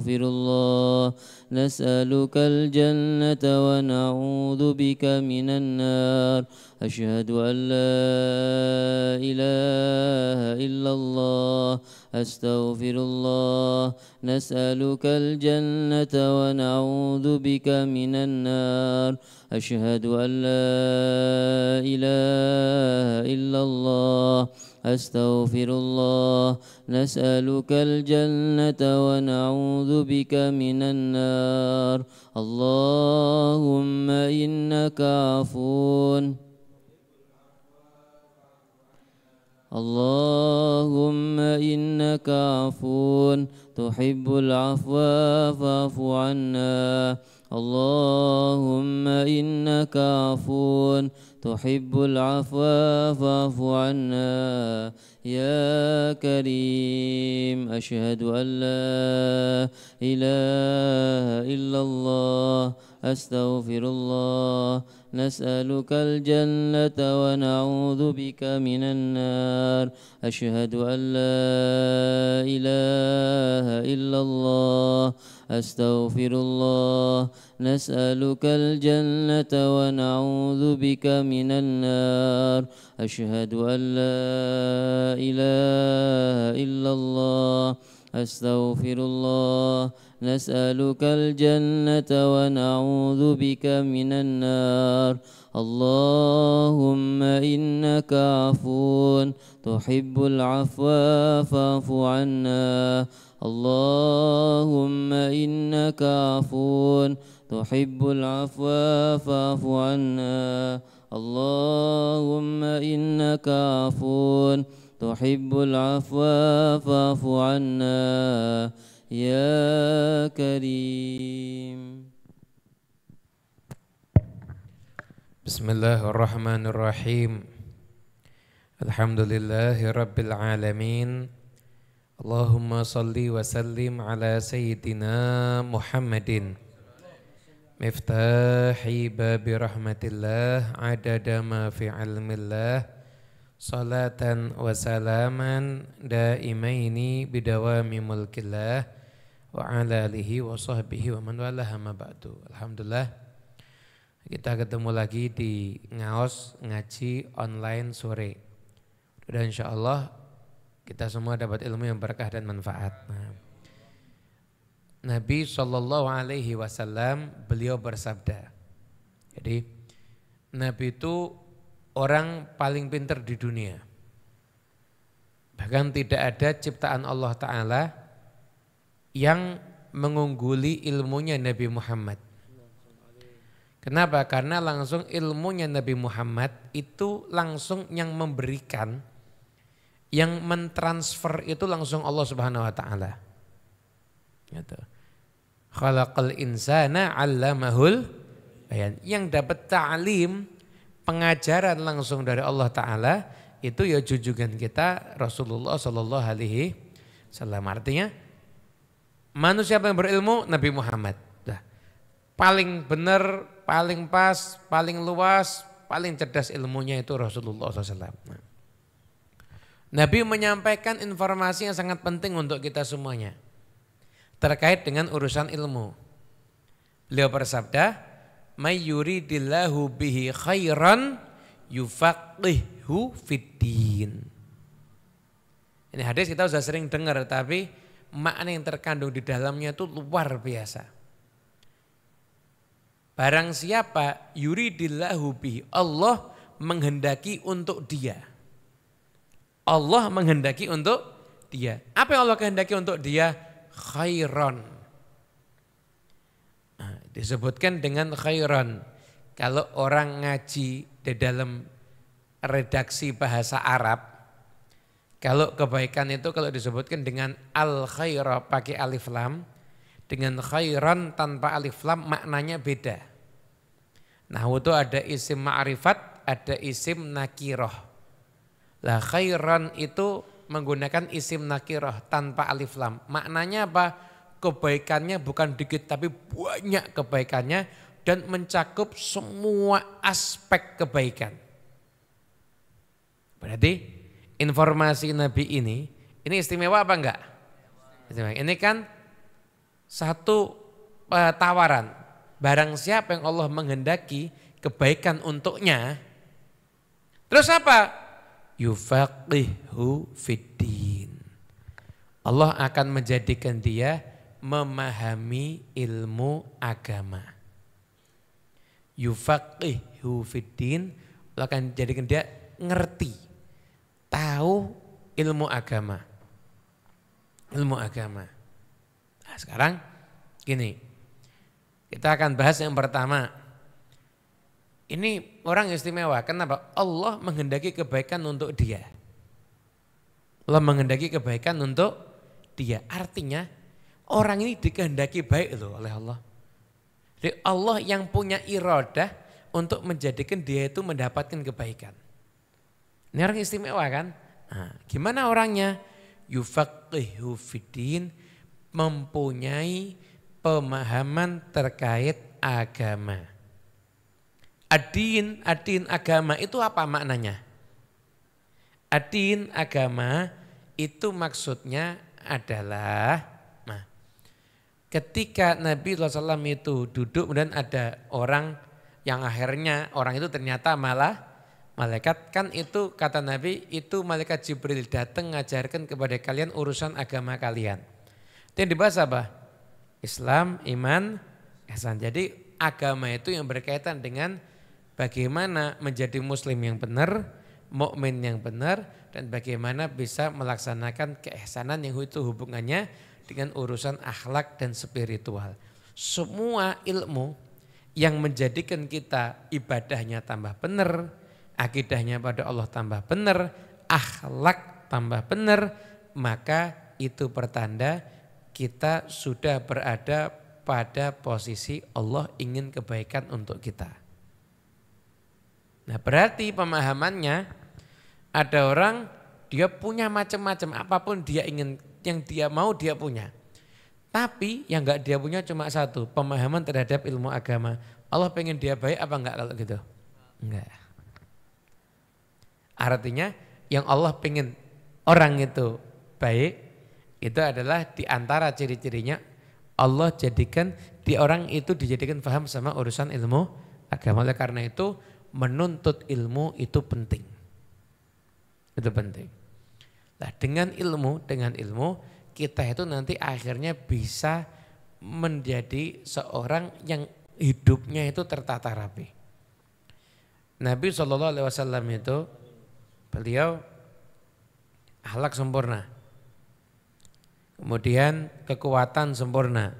نستغفر الله نسألك الجنة ونعوذ بك من النار أشهد أن لا إله إلا الله أستغفر الله نسألك الجنة ونعوذ بك من النار أشهد أن لا إله إلا الله أستغفر الله نسألك الجنة ونعوذ بك من النار اللهم إنك عفو اللهم إنك عفو تحب العفو فاعف عنا اللهم إنك عفو تحب العفو فاعف عنا يا كريم أشهد أن لا إله إلا الله أستغفر الله نسألك الجنة ونعوذ بك من النار أشهد أن لا إله إلا الله أستغفر الله نسألك الجنة ونعوذ بك من النار أشهد أن لا إله إلا الله أستغفر الله نسألك الجنة ونعوذ بك من النار اللهم إنك عفو تحب العفو فاعف عنا اللهم إنك عفو تحب العفو فاعف عنا اللهم إنك عفو تحب العفو فاعف عنا Ya Karim Bismillahirrahmanirrahim Alhamdulillahi Rabbil Alamin Allahumma salli wa sallim Sayyidina Muhammadin Miftahi babi rahmatillah Salatan wa salaman daimaini bidawami mulkillah wa ala alihi wa sahbihi wa man walaha ma ba'du. Alhamdulillah kita ketemu lagi di Ngaos Ngaji Online sore. Dan insya Allah kita semua dapat ilmu yang berkah dan manfaat. Nah, Nabi Shallallahu Alaihi Wasallam beliau bersabda. Jadi Nabi itu orang paling pinter di dunia. Bahkan tidak ada ciptaan Allah Ta'ala yang mengungguli ilmunya Nabi Muhammad. Kenapa? Karena langsung ilmunya Nabi Muhammad itu langsung yang memberikan, yang mentransfer itu langsung Allah Subhanahu Wa Taala. Gitu. Khalaqal insana allamahul bayan. Yang dapat ta'lim, pengajaran langsung dari Allah Ta'ala, itu ya jujugan kita Rasulullah Sallallahu Alaihi Wasallam. Artinya Manusia yang berilmu Nabi Muhammad. Nah, Paling benar, paling pas, paling luas, paling cerdas ilmunya itu Rasulullah SAW. Nah. Nabi menyampaikan informasi yang sangat penting untuk kita semuanya terkait dengan urusan ilmu. Beliau bersabda, "Mayyuridillahu bihi khairan yufaqihu fiddin." Ini hadis kita sudah sering dengar tapi makna yang terkandung di dalamnya itu luar biasa. Barang siapa yuridillahu bih, Allah menghendaki untuk dia. Allah menghendaki untuk dia. Apa yang Allah kehendaki untuk dia? Khairon. Nah, disebutkan dengan khairon. Kalau orang ngaji di dalam redaksi bahasa Arab, kalau kebaikan itu kalau disebutkan dengan al khaira pakai alif lam, dengan khairan tanpa alif lam maknanya beda. Nah itu ada isim ma'rifat, ada isim nakiroh. Lah khairan itu menggunakan isim nakiroh tanpa alif lam. Maknanya apa? Kebaikannya bukan dikit tapi banyak kebaikannya dan mencakup semua aspek kebaikan. Berarti informasi Nabi ini, ini istimewa apa enggak? Istimewa. Ini kan satu uh, tawaran. Barang siapa yang Allah menghendaki kebaikan untuknya, terus apa? Yufaqihu fiddin. Allah akan menjadikan dia memahami ilmu agama. Yufaqihu fiddin, Allah akan menjadikan dia ngerti tahu ilmu agama. Ilmu agama. Nah, sekarang gini, kita akan bahas yang pertama. Ini orang istimewa, kenapa? Allah menghendaki kebaikan untuk dia. Allah menghendaki kebaikan untuk dia. Artinya orang ini dikehendaki baik loh oleh Allah. Jadi Allah yang punya irodah untuk menjadikan dia itu mendapatkan kebaikan. Ini orang istimewa kan? Nah, gimana orangnya? Yufaqihu fiddin mempunyai pemahaman terkait agama. Adin, adin agama itu apa maknanya? Adin agama itu maksudnya adalah nah, ketika Nabi SAW itu duduk dan ada orang yang akhirnya orang itu ternyata malah malaikat. Kan itu kata Nabi, itu malaikat Jibril datang mengajarkan kepada kalian urusan agama kalian. Itu yang dibahas apa? Islam, iman, ihsan. Jadi agama itu yang berkaitan dengan bagaimana menjadi muslim yang benar, mukmin yang benar, dan bagaimana bisa melaksanakan keihsanan yang itu hubungannya dengan urusan akhlak dan spiritual. Semua ilmu yang menjadikan kita ibadahnya tambah benar, akidahnya pada Allah tambah benar, akhlak tambah benar, maka itu pertanda kita sudah berada pada posisi Allah ingin kebaikan untuk kita. Nah berarti pemahamannya ada orang dia punya macam-macam apapun dia ingin yang dia mau dia punya. Tapi yang enggak dia punya cuma satu, pemahaman terhadap ilmu agama. Allah pengen dia baik apa enggak kalau gitu? Enggak. Artinya yang Allah pengen orang itu baik itu adalah diantara ciri-cirinya Allah jadikan di orang itu dijadikan paham sama urusan ilmu agama. Oleh karena itu menuntut ilmu itu penting. Itu penting. Nah, dengan ilmu, dengan ilmu kita itu nanti akhirnya bisa menjadi seorang yang hidupnya itu tertata rapi. Nabi Shallallahu Alaihi Wasallam itu Beliau akhlak sempurna. Kemudian kekuatan sempurna.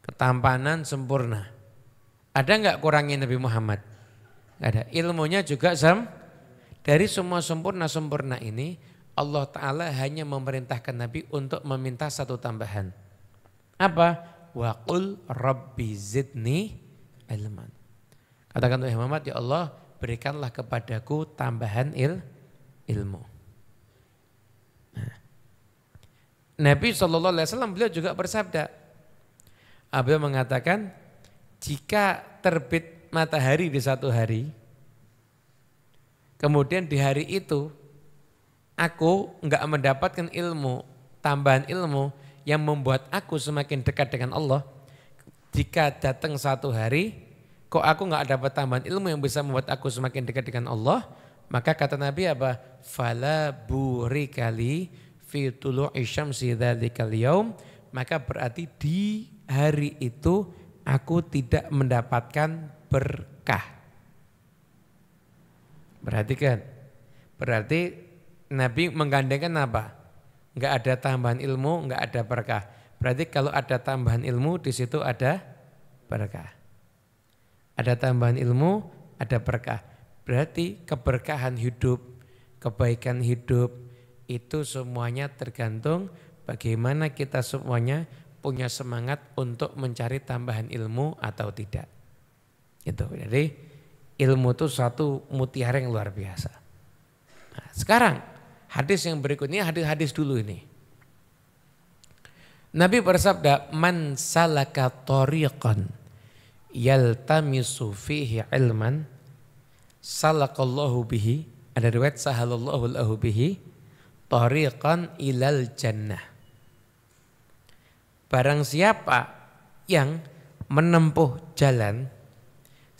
Ketampanan sempurna. Ada enggak kurangnya Nabi Muhammad? Enggak ada. Ilmunya juga sem. Dari semua sempurna-sempurna ini Allah Ta'ala hanya memerintahkan Nabi untuk meminta satu tambahan. Apa? Waqul Rabbi zidni ilman. Katakan Tuhan Muhammad, ya Allah berikanlah kepadaku tambahan ilmu ilmu. Nabi Shallallahu Alaihi Wasallam beliau juga bersabda, beliau mengatakan jika terbit matahari di satu hari, kemudian di hari itu aku nggak mendapatkan ilmu tambahan ilmu yang membuat aku semakin dekat dengan Allah. Jika datang satu hari, kok aku nggak dapat tambahan ilmu yang bisa membuat aku semakin dekat dengan Allah, maka kata Nabi apa? Fala burikali fi tulu'i syamsi yaum. Maka berarti di hari itu aku tidak mendapatkan berkah. Perhatikan. Berarti Nabi menggandengkan apa? Enggak ada tambahan ilmu, enggak ada berkah. Berarti kalau ada tambahan ilmu di situ ada berkah. Ada tambahan ilmu, ada berkah. Berarti keberkahan hidup, kebaikan hidup itu semuanya tergantung bagaimana kita semuanya punya semangat untuk mencari tambahan ilmu atau tidak. Itu Jadi ilmu itu satu mutiara yang luar biasa. Nah, sekarang hadis yang berikutnya hadis-hadis dulu ini. Nabi bersabda, "Man salaka tariqan yaltamisu fihi ilman" salakallahu bihi ada riwayat sahalallahu lahu bihi tariqan ilal jannah barang siapa yang menempuh jalan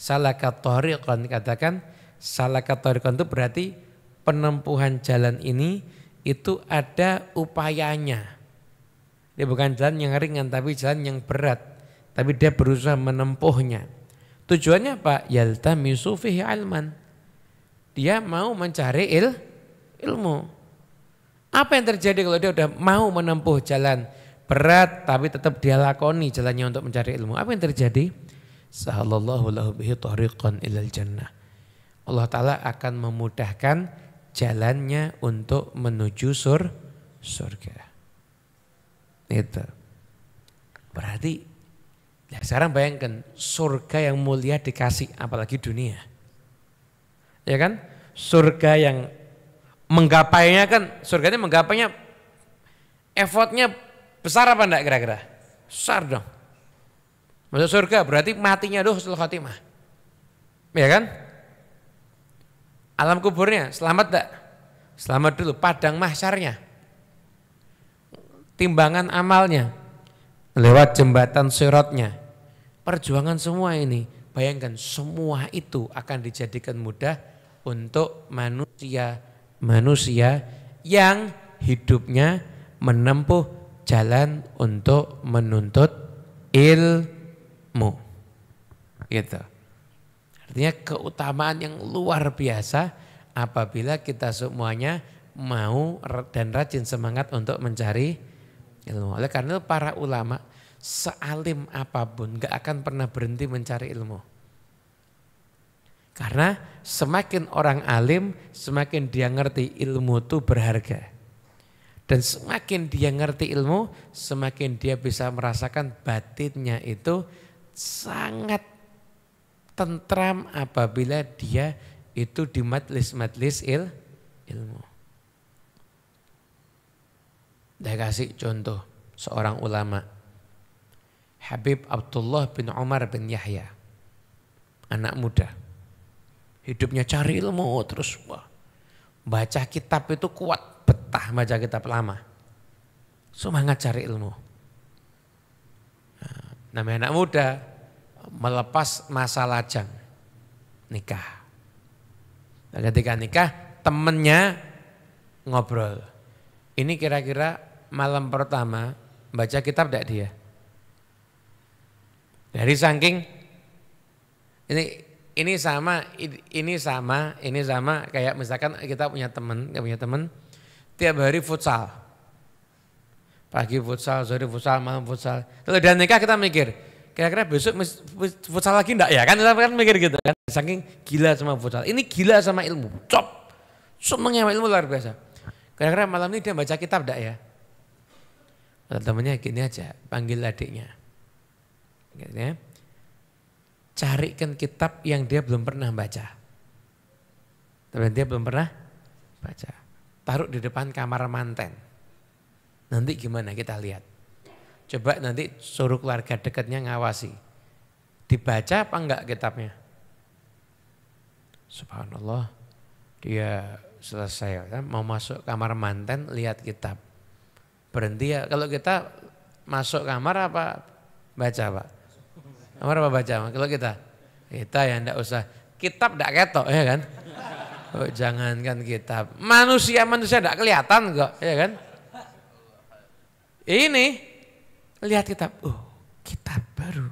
salaka tariqan katakan salaka tariqan itu berarti penempuhan jalan ini itu ada upayanya dia bukan jalan yang ringan tapi jalan yang berat tapi dia berusaha menempuhnya Tujuannya apa? Yalta misufihi alman. Dia mau mencari il, ilmu. Apa yang terjadi kalau dia udah mau menempuh jalan berat tapi tetap dia lakoni jalannya untuk mencari ilmu? Apa yang terjadi? Sahallallahu lahu bihi tariqan ilal jannah. Allah Ta'ala akan memudahkan jalannya untuk menuju sur, surga. Itu. Berarti Ya, sekarang bayangkan surga yang mulia dikasih apalagi dunia. Ya kan? Surga yang menggapainya kan, surganya menggapainya effortnya besar apa enggak kira-kira? Besar dong. Masuk surga berarti matinya doh setelah khatimah. Ya kan? Alam kuburnya selamat enggak? Selamat dulu padang mahsyarnya. Timbangan amalnya, lewat jembatan sirotnya. Perjuangan semua ini, bayangkan semua itu akan dijadikan mudah untuk manusia-manusia yang hidupnya menempuh jalan untuk menuntut ilmu. Gitu. Artinya keutamaan yang luar biasa apabila kita semuanya mau dan rajin semangat untuk mencari ilmu. Oleh karena itu para ulama sealim apapun gak akan pernah berhenti mencari ilmu. Karena semakin orang alim, semakin dia ngerti ilmu itu berharga. Dan semakin dia ngerti ilmu, semakin dia bisa merasakan batinnya itu sangat tentram apabila dia itu di majlis-majlis il, ilmu. Saya kasih contoh seorang ulama. Habib Abdullah bin Umar bin Yahya. Anak muda. Hidupnya cari ilmu terus. Wah, baca kitab itu kuat. Betah baca kitab lama. Semangat cari ilmu. Nah, namanya anak muda melepas masa lajang. Nikah. Nah, ketika nikah temennya ngobrol. Ini kira-kira malam pertama baca kitab tidak dia? Dari saking ini ini sama ini sama ini sama kayak misalkan kita punya teman, kita punya teman tiap hari futsal. Pagi futsal, sore futsal, malam futsal. Kalau dia nikah kita mikir, kira-kira besok futsal lagi enggak ya? Kan kita kan mikir gitu kan. Saking gila sama futsal. Ini gila sama ilmu. Cop. Semuanya ilmu luar biasa. Kira-kira malam ini dia baca kitab enggak ya? temennya gini aja, panggil adiknya. Ya. Carikan kitab yang dia belum pernah baca. Tapi dia belum pernah baca. Taruh di depan kamar manten. Nanti gimana kita lihat. Coba nanti suruh keluarga dekatnya ngawasi. Dibaca apa enggak kitabnya? Subhanallah, dia selesai. Ya. Mau masuk kamar manten, lihat kitab berhenti ya. Kalau kita masuk kamar apa baca pak? Kamar apa baca? Kalau kita kita ya ndak usah kitab ndak ketok ya kan? Oh, jangankan kitab, manusia manusia ndak kelihatan kok ya kan? Ini lihat kitab, oh kitab baru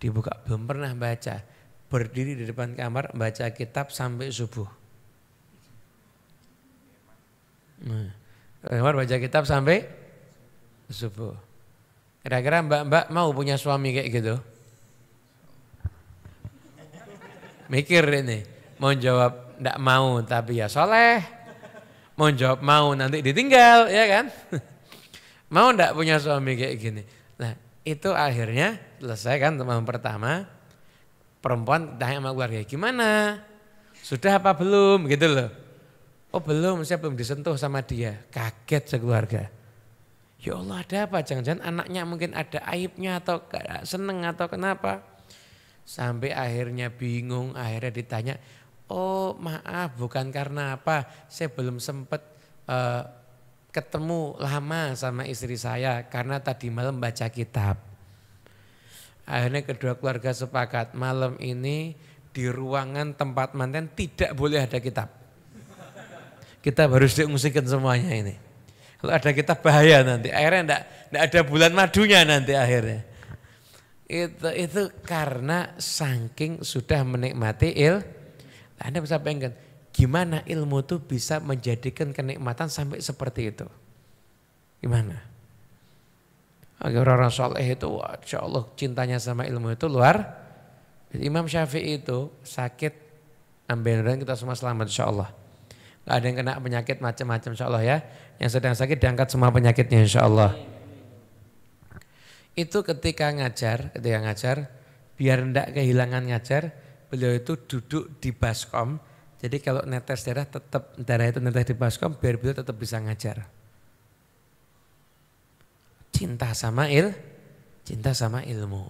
dibuka belum pernah baca berdiri di depan kamar baca kitab sampai subuh. Nah. Umar baca kitab sampai subuh. Kira-kira mbak-mbak mau punya suami kayak gitu? Mikir ini, mau jawab enggak mau tapi ya soleh. Mau jawab mau nanti ditinggal ya kan? mau enggak punya suami kayak gini? Nah itu akhirnya selesai kan teman pertama. Perempuan tanya sama keluarga, gimana? Sudah apa belum gitu loh. Oh belum, saya belum disentuh sama dia. Kaget sekeluarga. Ya Allah ada apa? Jangan-jangan anaknya mungkin ada aibnya atau seneng atau kenapa? Sampai akhirnya bingung, akhirnya ditanya, oh maaf bukan karena apa, saya belum sempat uh, eh, ketemu lama sama istri saya karena tadi malam baca kitab. Akhirnya kedua keluarga sepakat malam ini di ruangan tempat manten tidak boleh ada kitab. Kita harus diungsikan semuanya ini. Kalau ada kita bahaya nanti, akhirnya enggak, enggak ada bulan madunya nanti akhirnya. Itu, itu karena saking sudah menikmati il. Anda bisa pengen, gimana ilmu itu bisa menjadikan kenikmatan sampai seperti itu. Gimana? Orang-orang soleh itu, insya Allah cintanya sama ilmu itu luar. Imam Syafi'i itu sakit, ambil kita semua selamat insya Allah. Gak ada yang kena penyakit macam-macam insya Allah ya. Yang sedang sakit diangkat semua penyakitnya insya Allah. Itu ketika ngajar, ketika ngajar, biar ndak kehilangan ngajar, beliau itu duduk di baskom. Jadi kalau netes darah tetap darah itu netes di baskom biar beliau tetap bisa ngajar. Cinta sama il, cinta sama ilmu.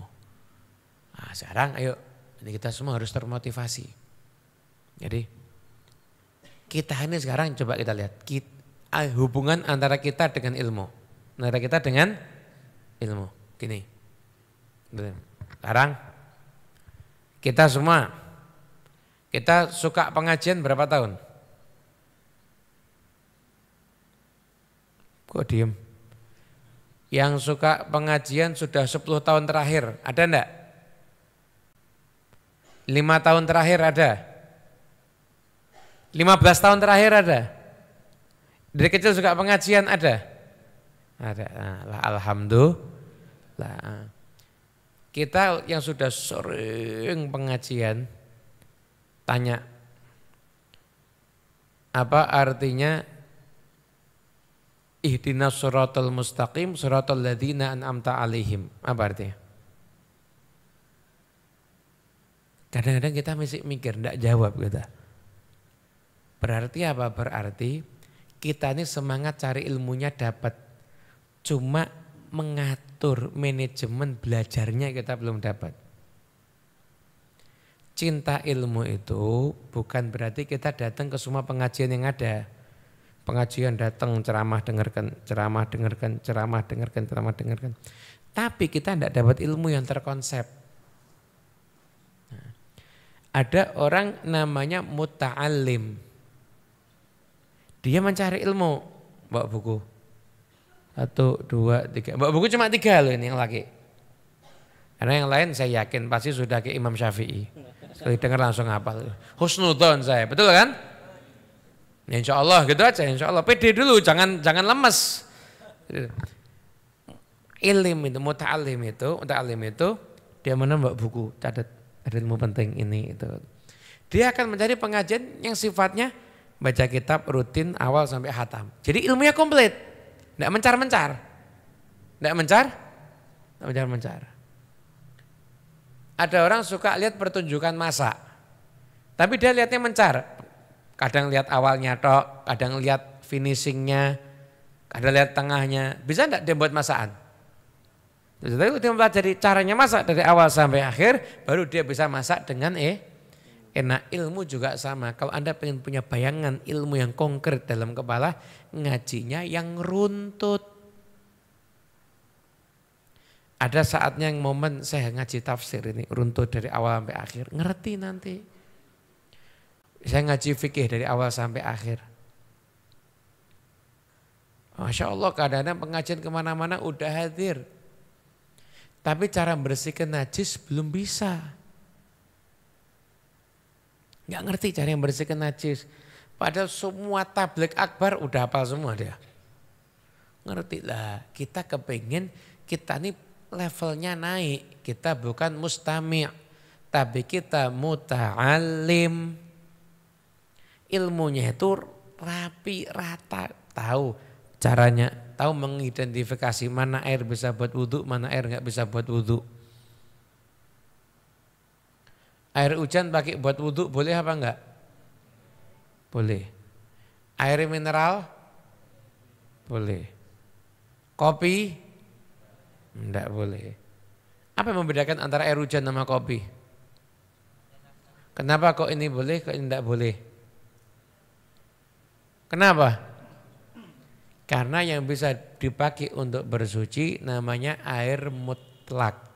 Nah, sekarang ayo ini kita semua harus termotivasi. Jadi kita ini sekarang coba kita lihat kita, eh, hubungan antara kita dengan ilmu, antara kita dengan ilmu. Gini, sekarang kita semua kita suka pengajian berapa tahun? Kok diem? Yang suka pengajian sudah 10 tahun terakhir, ada enggak? Lima tahun terakhir ada? 15 tahun terakhir ada? Dari kecil suka pengajian ada? Ada. Nah, Alhamdulillah. Ah. Kita yang sudah sering pengajian tanya apa artinya ihdina suratul mustaqim suratul ladina an'amta alihim Apa artinya? Kadang-kadang kita masih mikir, tidak jawab kita. Gitu. Berarti apa? Berarti kita ini semangat cari ilmunya dapat. Cuma mengatur manajemen belajarnya kita belum dapat. Cinta ilmu itu bukan berarti kita datang ke semua pengajian yang ada. Pengajian datang ceramah dengarkan, ceramah dengarkan, ceramah dengarkan, ceramah dengarkan. Tapi kita tidak dapat ilmu yang terkonsep. Nah, ada orang namanya muta'alim dia mencari ilmu, Mbak Buku. Satu, dua, tiga. Mbak Buku cuma tiga loh ini yang laki. Karena yang lain saya yakin pasti sudah ke Imam Syafi'i. Sekali dengar langsung Husnul Husnudon saya, betul kan? Ya insya Allah gitu aja, insya Allah. Pede dulu, jangan jangan lemes. Ilim itu, muta'alim itu, muta'alim itu, dia menembak buku, catat ada ilmu penting ini itu. Dia akan mencari pengajian yang sifatnya baca kitab rutin awal sampai hatam. Jadi ilmunya komplit. Tidak mencar-mencar. Tidak mencar? Tidak mencar-mencar. Ada orang suka lihat pertunjukan masa. Tapi dia lihatnya mencar. Kadang lihat awalnya tok, kadang lihat finishingnya, kadang lihat tengahnya. Bisa tidak dia buat masaan? Jadi dia mempelajari caranya masak dari awal sampai akhir, baru dia bisa masak dengan eh Enak eh, ilmu juga sama. Kalau Anda pengen punya bayangan ilmu yang konkret dalam kepala, ngajinya yang runtut. Ada saatnya yang momen saya ngaji tafsir ini, runtut dari awal sampai akhir. Ngerti nanti. Saya ngaji fikih dari awal sampai akhir. Masya Allah kadang-kadang pengajian kemana-mana udah hadir. Tapi cara membersihkan najis belum bisa. Nggak ngerti cara yang bersihkan najis. Padahal semua tablik akbar udah apa semua dia. Ngerti lah, kita kepengen kita nih levelnya naik. Kita bukan mustami' tapi kita muta'alim. Ilmunya itu rapi, rata, tahu caranya, tahu mengidentifikasi mana air bisa buat wudhu, mana air nggak bisa buat wudhu. Air hujan pakai buat wudhu boleh apa enggak? Boleh. Air mineral? Boleh. Kopi? Enggak boleh. Apa yang membedakan antara air hujan sama kopi? Kenapa kok ini boleh, kok ini enggak boleh? Kenapa? Karena yang bisa dipakai untuk bersuci namanya air mutlak.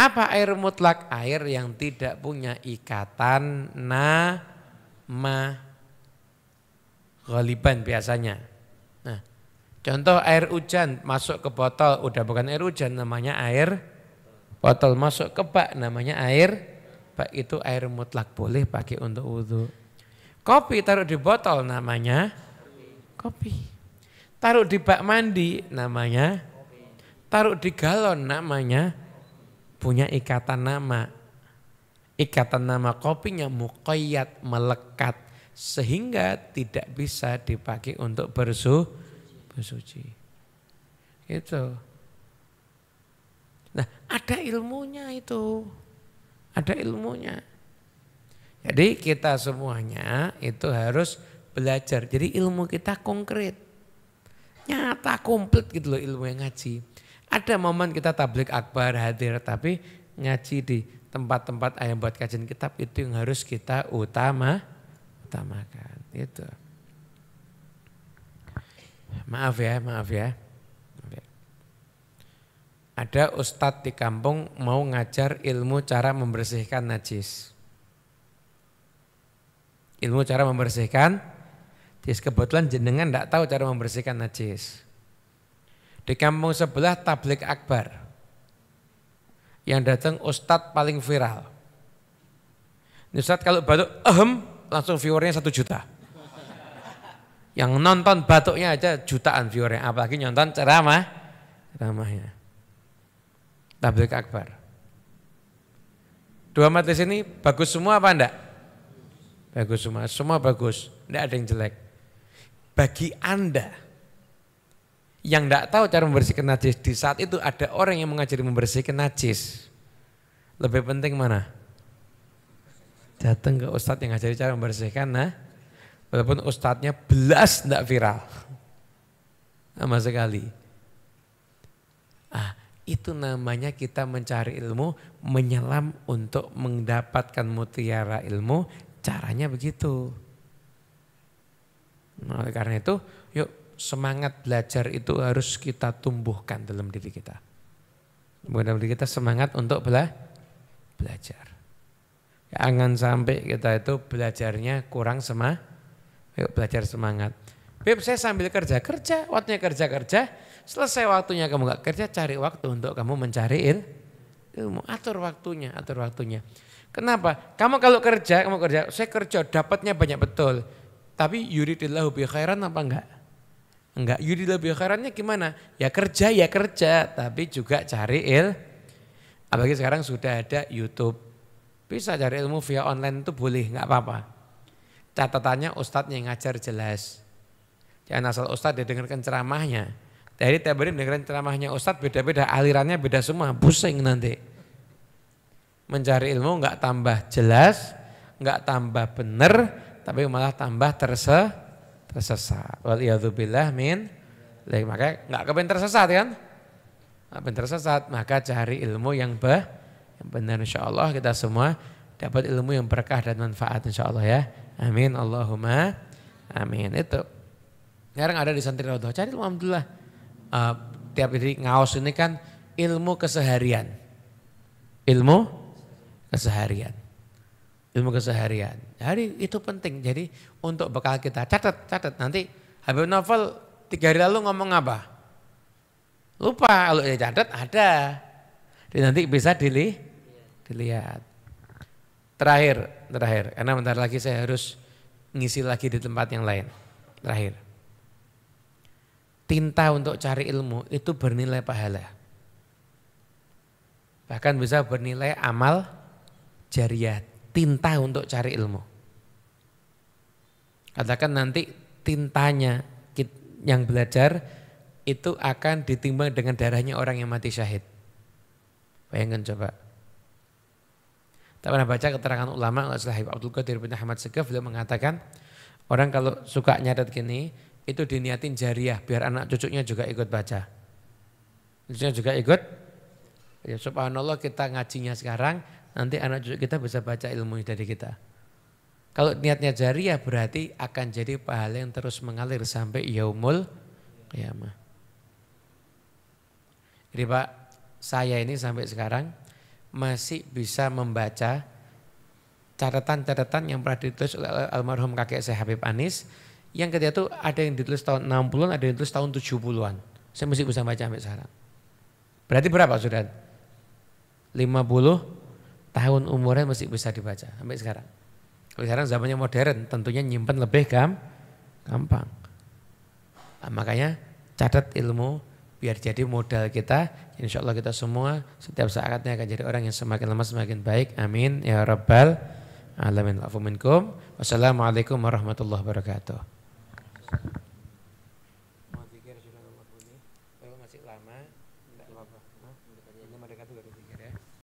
Apa air mutlak? Air yang tidak punya ikatan nama goliban biasanya. Nah, contoh air hujan masuk ke botol, udah bukan air hujan namanya air botol masuk ke bak namanya air bak itu air mutlak boleh pakai untuk wudhu. Kopi taruh di botol namanya kopi. Taruh di bak mandi namanya taruh di galon namanya punya ikatan nama. Ikatan nama kopinya muqayyad melekat sehingga tidak bisa dipakai untuk bersu, bersuci. Itu. Nah, ada ilmunya itu. Ada ilmunya. Jadi kita semuanya itu harus belajar. Jadi ilmu kita konkret. Nyata, komplit gitu loh ilmu yang ngaji. Ada momen kita tablik akbar hadir, tapi ngaji di tempat-tempat ayam buat kajian kitab itu yang harus kita utama utamakan. Itu. Maaf ya, maaf ya. ya. Ada ustadz di kampung mau ngajar ilmu cara membersihkan najis. Ilmu cara membersihkan najis. Kebetulan jenengan tidak tahu cara membersihkan najis. Di kampung sebelah tablik akbar. Yang datang ustadz paling viral. ustadz kalau batuk, ehem, langsung viewernya satu juta. Yang nonton batuknya aja jutaan viewernya, apalagi nonton ceramah, ceramahnya. Tablik akbar. Dua mati sini bagus semua apa enggak? Bagus semua, semua bagus, enggak ada yang jelek. Bagi Anda, yang tidak tahu cara membersihkan najis di saat itu ada orang yang mengajari membersihkan najis lebih penting mana datang ke ustadz yang ngajari cara membersihkan nah walaupun ustadznya belas tidak viral sama sekali ah itu namanya kita mencari ilmu menyelam untuk mendapatkan mutiara ilmu caranya begitu nah, karena itu yuk semangat belajar itu harus kita tumbuhkan dalam diri kita. Dalam diri kita semangat untuk bela belajar. Jangan sampai kita itu belajarnya kurang semangat. Yuk belajar semangat. Beb saya sambil kerja-kerja, waktunya kerja-kerja, selesai waktunya kamu gak kerja, cari waktu untuk kamu mencari ilmu. Atur waktunya, atur waktunya. Kenapa? Kamu kalau kerja, kamu kerja, saya kerja dapatnya banyak betul. Tapi yuridillahu bi khairan apa enggak? Enggak, yuri lebih khairannya gimana? Ya kerja, ya kerja, tapi juga cari il. Apalagi sekarang sudah ada YouTube. Bisa cari ilmu via online itu boleh, enggak apa-apa. Catatannya ustadznya yang ngajar jelas. Jangan asal ustadz didengarkan ceramahnya. Dari tiap hari dengarkan ceramahnya ustadz beda-beda, alirannya beda semua, pusing nanti. Mencari ilmu enggak tambah jelas, enggak tambah benar, tapi malah tambah terse tersesat. Wal billah min lain maka nggak kepen tersesat kan? Nggak kepen tersesat, maka cari ilmu yang bah, yang benar insya Allah kita semua dapat ilmu yang berkah dan manfaat insya Allah ya. Amin, Allahumma amin. Itu. Sekarang ada di santri Rodoh, cari ilmu Alhamdulillah. Uh, tiap hari ngaos ini kan ilmu keseharian. Ilmu keseharian ilmu keseharian. hari itu penting. Jadi untuk bekal kita catat catat nanti Habib Novel tiga hari lalu ngomong apa? Lupa kalau ya catat ada. Jadi nanti bisa dili, dilihat. Terakhir, terakhir. Karena bentar lagi saya harus ngisi lagi di tempat yang lain. Terakhir. Tinta untuk cari ilmu itu bernilai pahala. Bahkan bisa bernilai amal jariah tinta untuk cari ilmu. Katakan nanti tintanya yang belajar itu akan ditimbang dengan darahnya orang yang mati syahid. Bayangkan coba. Tak pernah baca keterangan ulama Al-Sahib Abdul Qadir bin Ahmad Segaf beliau mengatakan orang kalau suka nyadat gini itu diniatin jariah biar anak cucunya juga ikut baca. Cucunya juga ikut. Ya subhanallah kita ngajinya sekarang nanti anak cucu kita bisa baca ilmu dari kita. Kalau niatnya jariah ya berarti akan jadi pahala yang terus mengalir sampai yaumul qiyamah. Jadi Pak, saya ini sampai sekarang masih bisa membaca catatan-catatan yang pernah ditulis oleh almarhum kakek saya Habib Anis. Yang ketiga itu ada yang ditulis tahun 60-an, ada yang ditulis tahun 70-an. Saya masih bisa baca sampai sekarang. Berarti berapa sudah? 50 tahun umurnya masih bisa dibaca sampai sekarang. Kalau sekarang zamannya modern tentunya nyimpan lebih gam, gampang. Nah, makanya catat ilmu biar jadi modal kita. Insya Allah kita semua setiap saatnya akan jadi orang yang semakin lama semakin baik. Amin. Ya Rabbal Alamin. Wassalamualaikum warahmatullahi wabarakatuh.